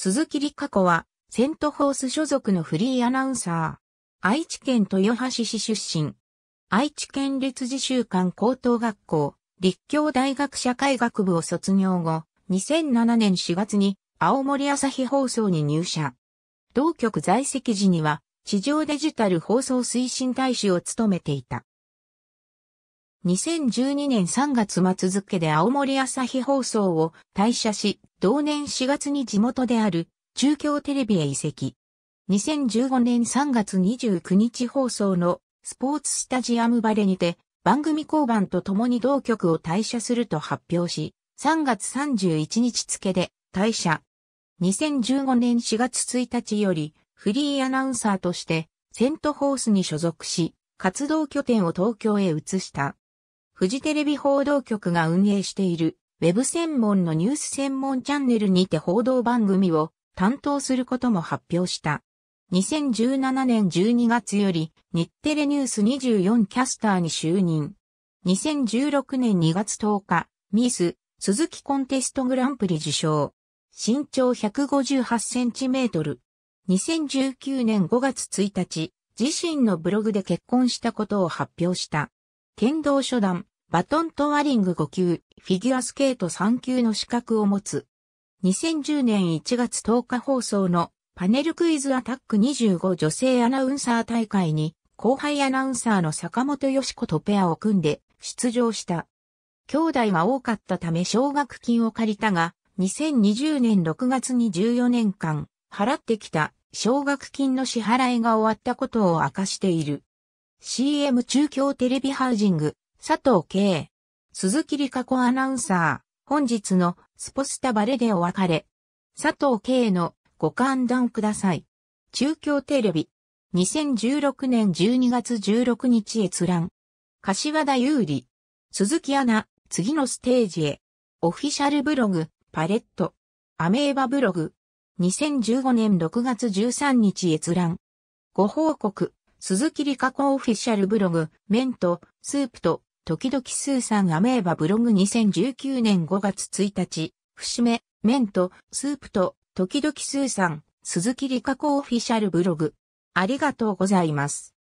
鈴木里香子は、セントホース所属のフリーアナウンサー。愛知県豊橋市出身。愛知県立自習館高等学校、立教大学社会学部を卒業後、2007年4月に青森朝日放送に入社。同局在籍時には、地上デジタル放送推進大使を務めていた。2012年3月末付で青森朝日放送を退社し、同年4月に地元である中京テレビへ移籍。2015年3月29日放送のスポーツスタジアムバレにて番組交番とともに同局を退社すると発表し、3月31日付で退社。2015年4月1日よりフリーアナウンサーとしてセントホースに所属し、活動拠点を東京へ移した。フジテレビ報道局が運営しているウェブ専門のニュース専門チャンネルにて報道番組を担当することも発表した。2017年12月より日テレニュース24キャスターに就任。2016年2月10日、ミス、鈴木コンテストグランプリ受賞。身長158センチメートル。2019年5月1日、自身のブログで結婚したことを発表した。剣道初段、バトントワリング5級、フィギュアスケート3級の資格を持つ。2010年1月10日放送のパネルクイズアタック25女性アナウンサー大会に後輩アナウンサーの坂本よし子とペアを組んで出場した。兄弟は多かったため奨学金を借りたが、2020年6月に14年間払ってきた奨学金の支払いが終わったことを明かしている。CM 中京テレビハージング佐藤慶、鈴木理香子アナウンサー、本日のスポスタバレでお別れ。佐藤慶のご勘談ください。中京テレビ、2016年12月16日閲覧。柏田優里、鈴木アナ、次のステージへ。オフィシャルブログ、パレット。アメーバブログ。2015年6月13日閲覧。ご報告、鈴木理香子オフィシャルブログ、麺と、スープと、時々スーさんアメーバブログ2019年5月1日、節目、麺と、スープと、時々スーさん、鈴木理香子オフィシャルブログ。ありがとうございます。